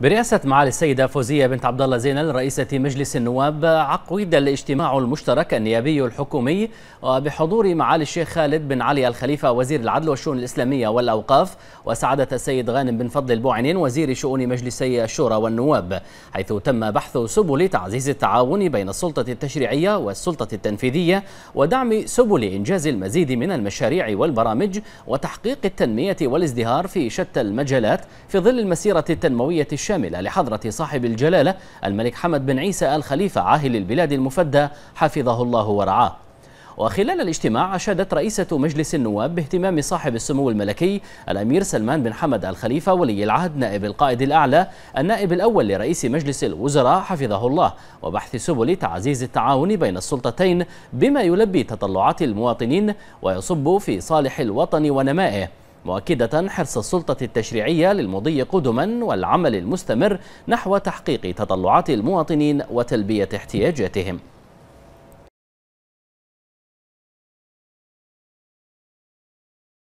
برئاسة معالي السيدة فوزية بنت عبد الله زينل رئيسة مجلس النواب عقد الاجتماع المشترك النيابي الحكومي بحضور معالي الشيخ خالد بن علي الخليفة وزير العدل والشؤون الإسلامية والأوقاف وسعادة السيد غانم بن فضل البوعنين وزير شؤون مجلسي الشورى والنواب حيث تم بحث سبل تعزيز التعاون بين السلطة التشريعية والسلطة التنفيذية ودعم سبل إنجاز المزيد من المشاريع والبرامج وتحقيق التنمية والازدهار في شتى المجالات في ظل المسيرة التنموية الشرعية الشاملة لحضرة صاحب الجلالة الملك حمد بن عيسى الخليفة عاهل البلاد المفدى حفظه الله ورعاه وخلال الاجتماع أشادت رئيسة مجلس النواب باهتمام صاحب السمو الملكي الأمير سلمان بن حمد الخليفة ولي العهد نائب القائد الأعلى النائب الأول لرئيس مجلس الوزراء حفظه الله وبحث سبل تعزيز التعاون بين السلطتين بما يلبي تطلعات المواطنين ويصب في صالح الوطن ونمائه مؤكدة حرص السلطة التشريعية للمضي قدما والعمل المستمر نحو تحقيق تطلعات المواطنين وتلبية احتياجاتهم